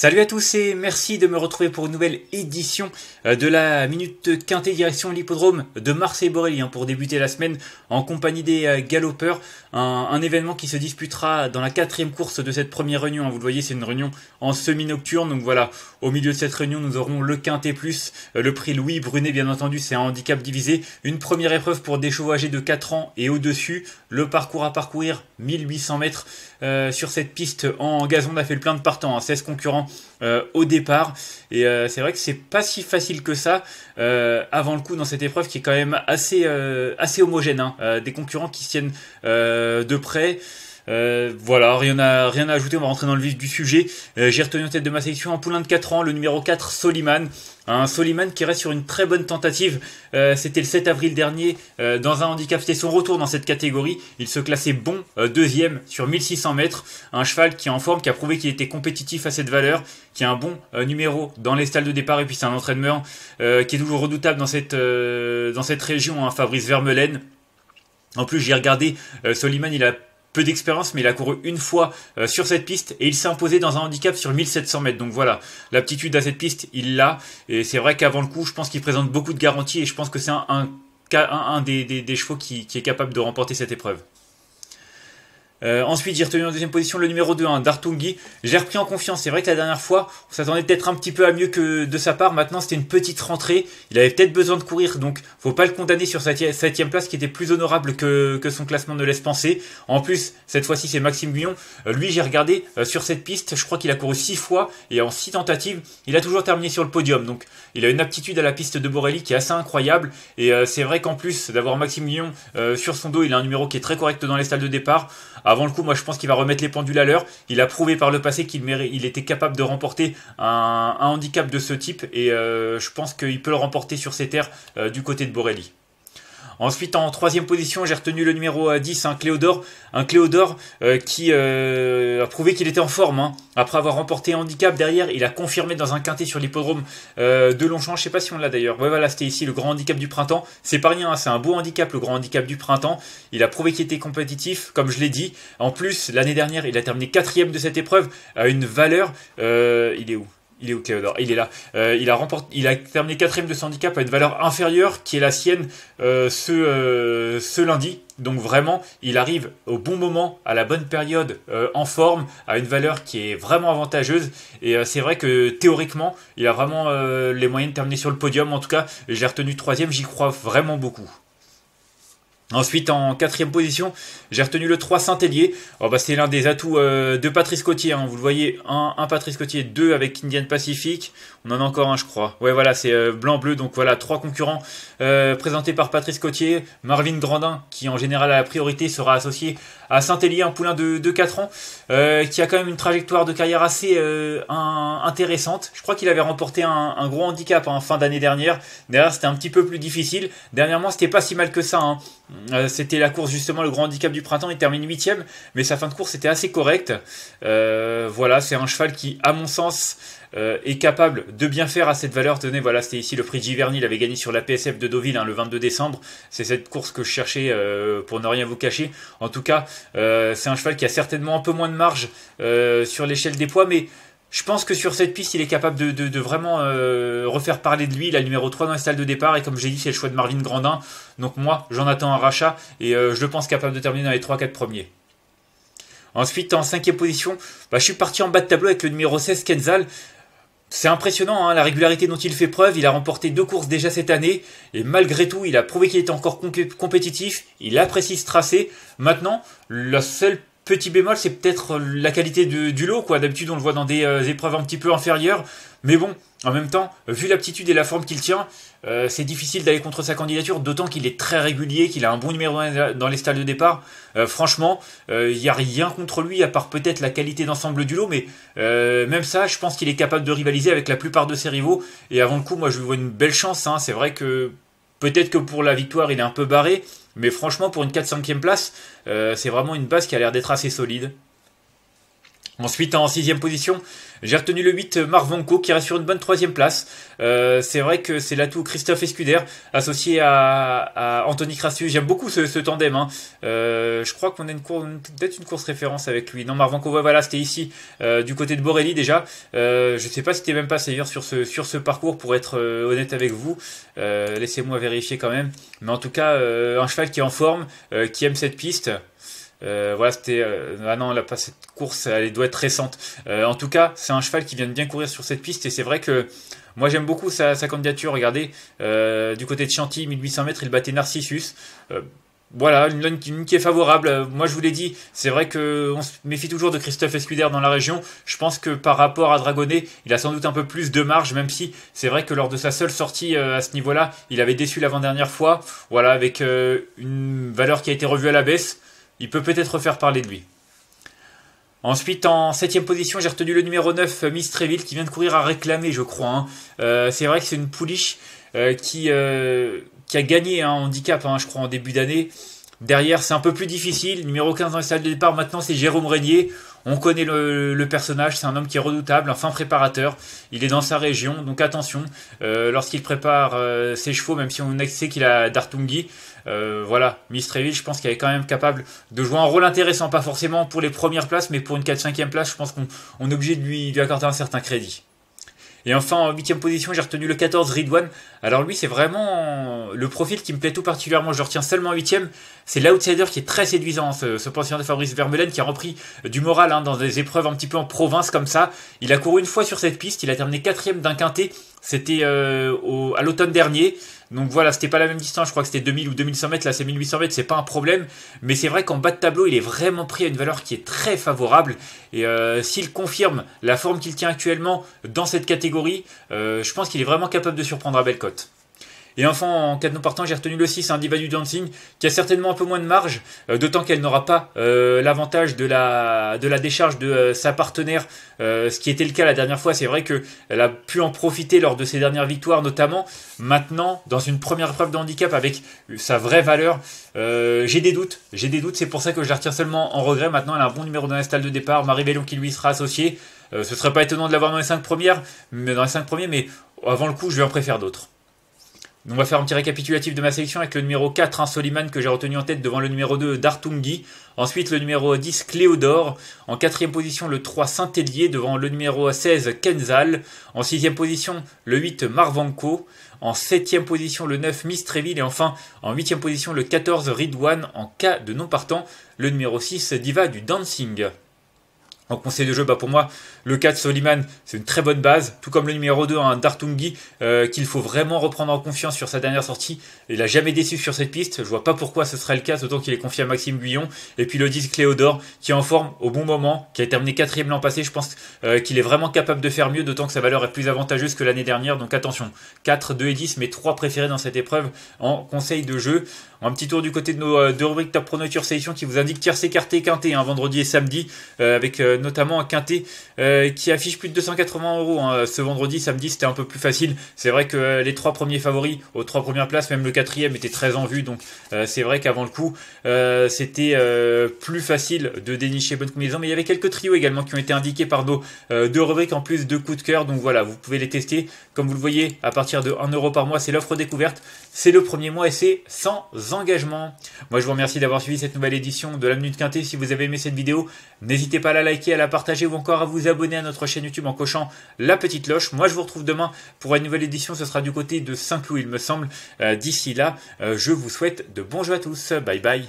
Salut à tous et merci de me retrouver pour une nouvelle édition euh, de la Minute Quintée direction l'hippodrome de Marseille-Borelli hein, pour débuter la semaine en compagnie des euh, galopeurs. Un, événement qui se disputera dans la quatrième course de cette première réunion. Hein. Vous le voyez, c'est une réunion en semi-nocturne. Donc voilà, au milieu de cette réunion, nous aurons le Quintet Plus, euh, le prix Louis Brunet, bien entendu, c'est un handicap divisé. Une première épreuve pour des chevaux âgés de 4 ans et au-dessus. Le parcours à parcourir, 1800 mètres sur cette piste en gazon. On a fait le plein de partants, 16 hein. concurrents euh, au départ. Et euh, c'est vrai que c'est pas si facile que ça euh, avant le coup dans cette épreuve qui est quand même assez, assez homogène. Hein. des concurrents qui se tiennent de près. Euh, voilà, rien à, rien à ajouter, on va rentrer dans le vif du sujet. Euh, j'ai retenu en tête de ma sélection un poulain de 4 ans, le numéro 4, Soliman. Un Soliman qui reste sur une très bonne tentative. Euh, c'était le 7 avril dernier dans un handicap. C'était son retour dans cette catégorie. Il se classait bon deuxième sur 1600 mètres. Un cheval qui est en forme, qui a prouvé qu'il était compétitif à cette valeur, qui a un bon numéro dans les stalles de départ. Et puis c'est un entraîneur qui est toujours redoutable dans cette, dans cette région, hein, Fabrice Vermelaine En plus, j'ai regardé, Soliman, il a peu d'expérience, mais il a couru une fois euh, sur cette piste et il s'est imposé dans un handicap sur 1700 mètres. Donc voilà, l'aptitude à cette piste, il l'a. Et c'est vrai qu'avant le coup, je pense qu'il présente beaucoup de garanties et je pense que c'est un, des, chevaux qui est capable de remporter cette épreuve. Euh, ensuite, j'ai retenu en deuxième position le numéro 2, hein, Dartungi. J'ai repris en confiance. C'est vrai que la dernière fois, on s'attendait peut-être un petit peu à mieux que de sa part. Maintenant, c'était une petite rentrée. Il avait peut-être besoin de courir, donc faut pas le condamner sur sa septième place qui était plus honorable que, que son classement ne laisse penser. En plus, cette fois-ci, c'est Maxime Guillon. Euh, lui, j'ai regardé euh, sur cette piste. Je crois qu'il a couru 6 fois et en 6 tentatives, il a toujours terminé sur le podium. Donc, il a une aptitude à la piste de Borelli qui est assez incroyable. Et euh, c'est vrai qu'en plus d'avoir Maxime Guillon sur son dos, il a un numéro qui est très correct dans les salles de départ. Avant le coup, moi je pense qu'il va remettre les pendules à l'heure. Il a prouvé par le passé qu'il il était capable de remporter un, handicap de ce type et euh, je pense qu'il peut le remporter sur ses terres euh, du côté de Borelli. Ensuite, en troisième position, j'ai retenu le numéro 10, euh, un Cléodore, un Cléodore euh, qui euh, a prouvé qu'il était en forme. Hein. Après avoir remporté handicap derrière, il a confirmé dans un quintet sur l'hippodrome de Longchamp. Je sais pas si on l'a d'ailleurs. Ouais, voilà, c'était ici le grand handicap du printemps. C'est pas rien, hein, c'est un beau handicap, le grand handicap du printemps. Il a prouvé qu'il était compétitif, comme je l'ai dit. En plus, l'année dernière, il a terminé quatrième de cette épreuve à une valeur. il est où il est où Théodore Il est là. Euh, il, a remporté, il a terminé quatrième de son handicap à une valeur inférieure qui est la sienne euh, ce, euh, ce lundi. Donc vraiment, il arrive au bon moment, à la bonne période, en forme, à une valeur qui est vraiment avantageuse. Et c'est vrai que théoriquement, il a vraiment les moyens de terminer sur le podium. En tout cas, j'ai retenu troisième, j'y crois vraiment beaucoup. Ensuite, en quatrième position, j'ai retenu le 3 Saint-Hélier. Bah, c'est l'un des atouts euh, de Patrice Cotier. Hein. Vous le voyez, un, Patrice Cotier, deux avec Indian Pacific. On en a encore un, je crois. Ouais, voilà, c'est euh, blanc-bleu. Donc voilà, trois concurrents euh, présentés par Patrice Cotier. Marvin Grandin, qui en général à la priorité sera associé à saint élie un poulain de, 2 4 ans, euh, qui a quand même une trajectoire de carrière assez euh, intéressante. Je crois qu'il avait remporté un, gros handicap en hein, fin d'année dernière. Derrière, c'était un petit peu plus difficile. Dernièrement, c'était pas si mal que ça. Hein. Euh, c'était la course justement le grand handicap du printemps. Il termine huitième, mais sa fin de course était assez correcte. voilà, c'est un cheval qui, à mon sens, euh, est capable de bien faire à cette valeur. Tenez, voilà, c'était ici le prix Giverny, il avait gagné sur la PSF de Deauville hein, le 22 décembre. C'est cette course que je cherchais euh, pour ne rien vous cacher. En tout cas, euh, c'est un cheval qui a certainement un peu moins de marge sur l'échelle des poids, mais je pense que sur cette piste, il est capable de, vraiment refaire parler de lui. La numéro 3 dans la salle de départ. Et comme j'ai dit, c'est le choix de Marvin Grandin. Donc moi, j'en attends un rachat. Et je le pense capable de terminer dans les 3-4 premiers. Ensuite, en cinquième position, bah, je suis parti en bas de tableau avec le numéro 16, Kenzal. C'est impressionnant hein, la régularité dont il fait preuve, il a remporté deux courses déjà cette année, et malgré tout il a prouvé qu'il était encore compétitif, il apprécie ce tracé. Maintenant, le seul petit bémol, c'est peut-être la qualité du lot. quoi. D'habitude, on le voit dans des euh, épreuves un petit peu inférieures. Mais bon, en même temps, vu l'aptitude et la forme qu'il tient, euh, c'est difficile d'aller contre sa candidature, d'autant qu'il est très régulier, qu'il a un bon numéro dans les, stades de départ. Euh, franchement, euh, il n'y a rien contre lui, à part peut-être la qualité d'ensemble du lot, mais même ça, je pense qu'il est capable de rivaliser avec la plupart de ses rivaux. Et avant le coup, moi, je lui vois une belle chance. Hein. C'est vrai que peut-être que pour la victoire, il est un peu barré, mais franchement, pour une 4-5e place, c'est vraiment une base qui a l'air d'être assez solide. Ensuite, en sixième position, j'ai retenu le 8 Marvanco qui reste sur une bonne troisième place. Euh, c'est vrai que c'est l'atout Christophe Escuder associé à, Anthony Crassus. J'aime beaucoup ce, ce tandem. Hein. Euh, je crois qu'on a une course, peut-être une course référence avec lui. Non, Marvanco, voilà, c'était ici euh, du côté de Borelli déjà. je ne sais pas si t'es même pas dire sur ce sur ce parcours pour être honnête avec vous. Laissez-moi vérifier quand même. Mais en tout cas, un cheval qui est en forme, qui aime cette piste. Euh, voilà, c'était. Euh, ah non, là, pas cette course, elle doit être récente. Euh, en tout cas, c'est un cheval qui vient de bien courir sur cette piste et c'est vrai que moi j'aime beaucoup sa, sa candidature. Regardez, du côté de Chantilly, 1800 mètres, il battait Narcissus. voilà, une ligne qui, est favorable. Moi, je vous l'ai dit, c'est vrai que on se méfie toujours de Christophe Escuder dans la région. Je pense que par rapport à Dragonnet, il a sans doute un peu plus de marge, même si c'est vrai que lors de sa seule sortie à ce niveau-là, il avait déçu l'avant-dernière fois. Voilà, avec une valeur qui a été revue à la baisse il peut peut-être faire parler de lui. Ensuite, en septième position, j'ai retenu le numéro 9, euh, Miss Treville, qui vient de courir à réclamer, je crois. Hein. Euh, c'est vrai que c'est une pouliche euh, qui, a gagné un hein, handicap, hein, je crois, en début d'année. Derrière, c'est un peu plus difficile. Numéro 15 dans les salles de départ, maintenant, c'est Jérôme Régnier. On connaît le, personnage, c'est un homme qui est redoutable, un fin préparateur. Il est dans sa région, donc attention. Euh, lorsqu'il prépare euh, ses chevaux, même si on sait qu'il a Dartungi, euh, voilà, Mistreville, je pense qu'il est quand même capable de jouer un rôle intéressant, pas forcément pour les premières places, mais pour une 4-5e place, je pense qu'on est obligé de lui accorder un certain crédit. Et enfin, en huitième position, j'ai retenu le 14, Ridwan. Alors lui, c'est vraiment le profil qui me plaît tout particulièrement. Je retiens seulement huitième. C'est l'outsider qui est très séduisant, ce, ce de Fabrice Vermeulen qui a repris du moral hein, dans des épreuves un petit peu en province comme ça. Il a couru une fois sur cette piste, il a terminé quatrième d'un quintet c'était euh, à l'automne dernier. Donc voilà, c'était pas la même distance, je crois que c'était 2000 ou 2100 mètres, là c'est 1800 mètres, c'est pas un problème. Mais c'est vrai qu'en bas de tableau, il est vraiment pris à une valeur qui est très favorable. Et euh, s'il confirme la forme qu'il tient actuellement dans cette catégorie, euh, je pense qu'il est vraiment capable de surprendre à Bellecote. Et enfin, en cas de non partant, j'ai retenu le 6, un hein, Diva du Dancing, qui a certainement un peu moins de marge, euh, d'autant qu'elle n'aura pas euh, l'avantage de la, de la décharge de euh, sa partenaire, ce qui était le cas la dernière fois. C'est vrai qu'elle a pu en profiter lors de ses dernières victoires, notamment. Maintenant, dans une première épreuve de handicap avec sa vraie valeur, j'ai des doutes. J'ai des doutes, c'est pour ça que je la retire seulement en regret. Maintenant, elle a un bon numéro dans la stalle de départ. Marie Vellon qui lui sera associée. ce serait pas étonnant de l'avoir dans les 5 premières, mais dans les 5 premiers, mais avant le coup, je vais en préférer d'autres. On va faire un petit récapitulatif de ma sélection avec le numéro 4, Soliman, que j'ai retenu en tête devant le numéro 2, Dartungi. Ensuite, le numéro 10, Cléodore. En quatrième position, le 3, Saint-Hélier, devant le numéro 16, Kenzal. En sixième position, le 8, Marvanko. En septième position, le 9, Mistreville. Et enfin, en huitième position, le 14, Ridwan. En cas de non partant, le numéro 6, Diva du Dancing. En conseil de jeu, bah pour moi, le 4 Soliman, c'est une très bonne base, tout comme le numéro 2, un hein, Dartungi, euh, qu'il faut vraiment reprendre en confiance sur sa dernière sortie. Il n'a jamais déçu sur cette piste, je vois pas pourquoi ce serait le cas, d'autant qu'il est confié à Maxime Guyon. Et puis le 10 Cléodore, qui est en forme au bon moment, qui a terminé quatrième l'an passé, je pense euh, qu'il est vraiment capable de faire mieux, d'autant que sa valeur est plus avantageuse que l'année dernière, donc attention. 4, 2 et 10, mes 3 préférés dans cette épreuve en conseil de jeu. Un petit tour du côté de nos euh, deux rubriques Top qui vous indique tiers et quinté, un hein, vendredi et samedi, avec euh, notamment à quintet euh, qui affiche plus de 280 euros. Hein. Ce vendredi, samedi, c'était un peu plus facile. C'est vrai que euh, les trois premiers favoris, aux trois premières places, même le quatrième était très en vue. Donc c'est vrai qu'avant le coup, c'était plus facile de dénicher bonne combinaison. Mais il y avait quelques trios également qui ont été indiqués par nos deux rubriques en plus de coups de cœur. Donc voilà, vous pouvez les tester. Comme vous le voyez, à partir de 1 euro par mois, c'est l'offre découverte. C'est le premier mois et c'est sans engagement. Moi, je vous remercie d'avoir suivi cette nouvelle édition de la de Quintée. Si vous avez aimé cette vidéo, n'hésitez pas à la liker à la partager ou encore à vous abonner à notre chaîne YouTube en cochant la petite cloche. Moi, je vous retrouve demain pour une nouvelle édition. Ce sera du côté de Saint-Cloud, il me semble. Euh, d'ici là, euh, je vous souhaite de bons jeux à tous. Bye bye.